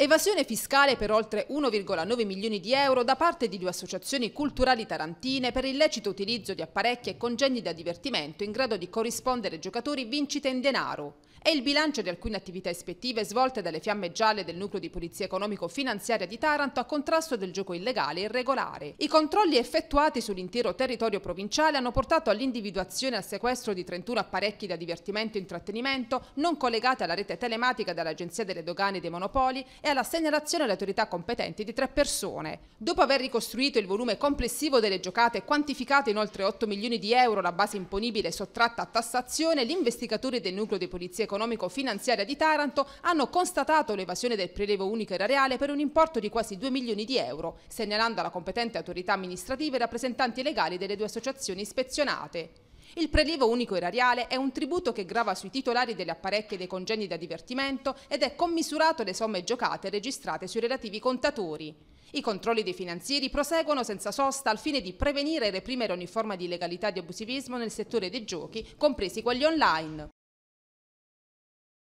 Evasione fiscale per oltre 1,9 milioni di euro da parte di due associazioni culturali tarantine per illecito utilizzo di apparecchi e congegni da divertimento in grado di corrispondere giocatori vincite in denaro. È il bilancio di alcune attività ispettive svolte dalle fiamme gialle del nucleo di polizia economico-finanziaria di Taranto a contrasto del gioco illegale e irregolare. I controlli effettuati sull'intero territorio provinciale hanno portato all'individuazione e al sequestro di 31 apparecchi da divertimento e intrattenimento non collegati alla rete telematica dall'Agenzia delle Dogane e dei Monopoli e alla segnalazione alle autorità competenti di tre persone. Dopo aver ricostruito il volume complessivo delle giocate quantificate in oltre 8 milioni di euro la base imponibile sottratta a tassazione, gli investigatori del nucleo di polizia economico-finanziaria di Taranto hanno constatato l'evasione del prelevo unico erariale per un importo di quasi 2 milioni di euro, segnalando alla competente autorità amministrativa i rappresentanti legali delle due associazioni ispezionate. Il prelievo unico erariale è un tributo che grava sui titolari delle apparecchie e dei congegni da divertimento ed è commisurato alle somme giocate e registrate sui relativi contatori. I controlli dei finanzieri proseguono senza sosta al fine di prevenire e reprimere ogni forma di illegalità di abusivismo nel settore dei giochi, compresi quelli online.